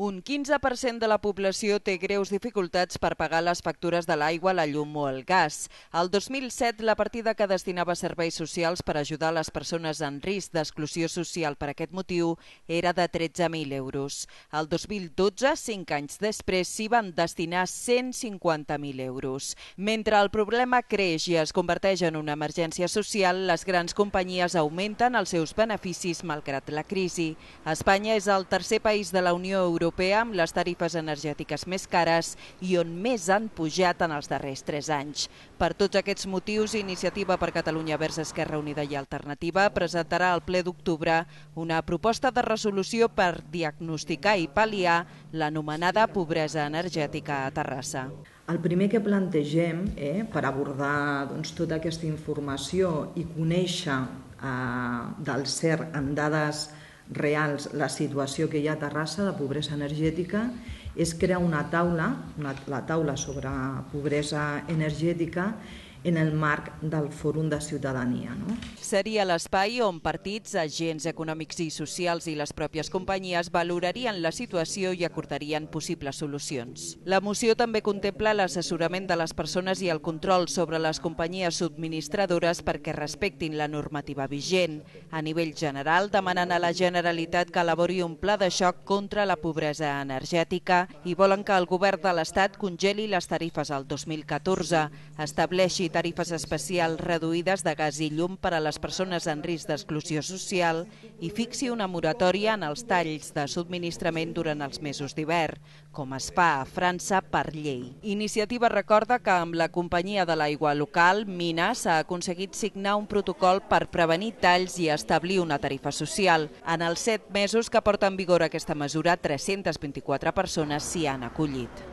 Un 15% de la població té greus dificultats per pagar les factures de l'aigua, la llum o el gas. El 2007, la partida que destinava serveis socials per ajudar les persones en risc d'exclusió social per aquest motiu era de 13.000 euros. El 2012, cinc anys després, s'hi van destinar 150.000 euros. Mentre el problema creix i es converteix en una emergència social, les grans companyies augmenten els seus beneficis malgrat la crisi. Espanya és el tercer país de la Unió Europea Europea amb les tarifes energètiques més cares i on més han pujat en els darrers tres anys. Per tots aquests motius, Iniciativa per Catalunya vers Esquerra Unida i Alternativa presentarà al ple d'octubre una proposta de resolució per diagnosticar i pal·liar l'anomenada pobresa energètica a Terrassa. El primer que plantegem eh, per abordar doncs, tota aquesta informació i conèixer eh, del CERC amb dades reals la situació que hi ha a Terrassa de pobresa energètica és crear una taula, una, la taula sobre pobresa energètica, en el marc del Fòrum de Ciutadania. No? Seria l'espai on partits, agents econòmics i socials i les pròpies companyies valorarien la situació i acordarien possibles solucions. La moció també contempla l'assessorament de les persones i el control sobre les companyies subministradores perquè respectin la normativa vigent. A nivell general, demanen a la Generalitat que elabori un pla de xoc contra la pobresa energètica i volen que el govern de l'Estat congeli les tarifes al 2014, estableixi tarifes especials reduïdes de gas i llum per a les persones en risc d'exclusió social i fixi una moratòria en els talls de subministrament durant els mesos d'hivern, com es fa a França per llei. Iniciativa recorda que amb la companyia de l'aigua local, Mina, s'ha aconseguit signar un protocol per prevenir talls i establir una tarifa social. En els set mesos que porta en vigor aquesta mesura, 324 persones s'hi han acollit.